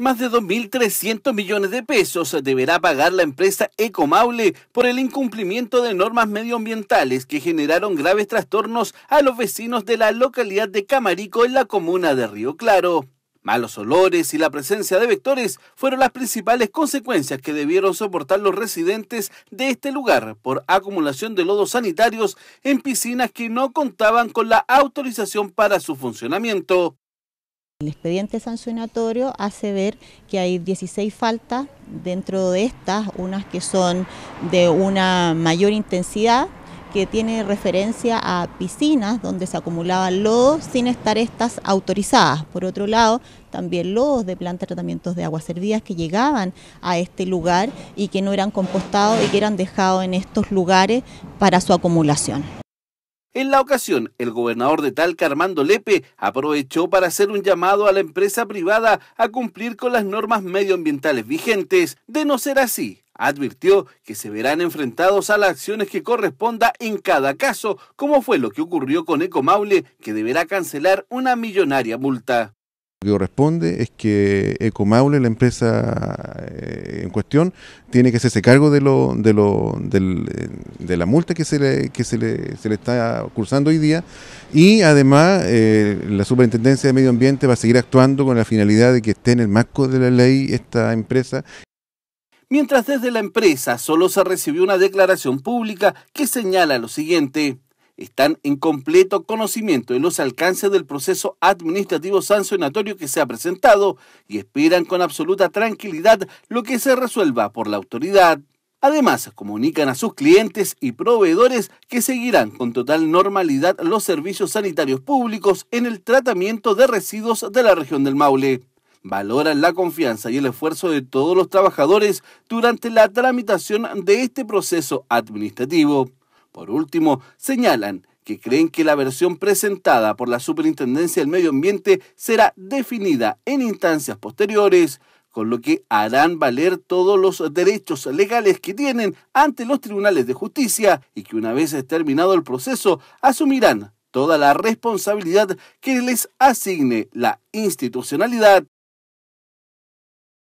Más de 2.300 millones de pesos deberá pagar la empresa Ecomaule por el incumplimiento de normas medioambientales que generaron graves trastornos a los vecinos de la localidad de Camarico en la comuna de Río Claro. Malos olores y la presencia de vectores fueron las principales consecuencias que debieron soportar los residentes de este lugar por acumulación de lodos sanitarios en piscinas que no contaban con la autorización para su funcionamiento. El expediente sancionatorio hace ver que hay 16 faltas, dentro de estas unas que son de una mayor intensidad, que tiene referencia a piscinas donde se acumulaban lodos sin estar estas autorizadas. Por otro lado, también lodos de plantas de tratamientos de aguas servidas que llegaban a este lugar y que no eran compostados y que eran dejados en estos lugares para su acumulación. En la ocasión, el gobernador de Talca, Armando Lepe, aprovechó para hacer un llamado a la empresa privada a cumplir con las normas medioambientales vigentes. De no ser así, advirtió que se verán enfrentados a las acciones que corresponda en cada caso, como fue lo que ocurrió con Ecomaule, que deberá cancelar una millonaria multa. Lo que corresponde es que Ecomaule, la empresa eh, en cuestión, tiene que hacerse cargo de lo, de, la multa que, se le, está cursando hoy día y además eh, la Superintendencia de Medio Ambiente va a seguir actuando con la finalidad de que esté en el marco de la ley esta empresa. Mientras desde la empresa solo se recibió una declaración pública que señala lo siguiente están en completo conocimiento de los alcances del proceso administrativo sancionatorio que se ha presentado y esperan con absoluta tranquilidad lo que se resuelva por la autoridad. Además, comunican a sus clientes y proveedores que seguirán con total normalidad los servicios sanitarios públicos en el tratamiento de residuos de la región del Maule. Valoran la confianza y el esfuerzo de todos los trabajadores durante la tramitación de este proceso administrativo. Por último, señalan que creen que la versión presentada por la Superintendencia del Medio Ambiente será definida en instancias posteriores, con lo que harán valer todos los derechos legales que tienen ante los tribunales de justicia y que una vez terminado el proceso asumirán toda la responsabilidad que les asigne la institucionalidad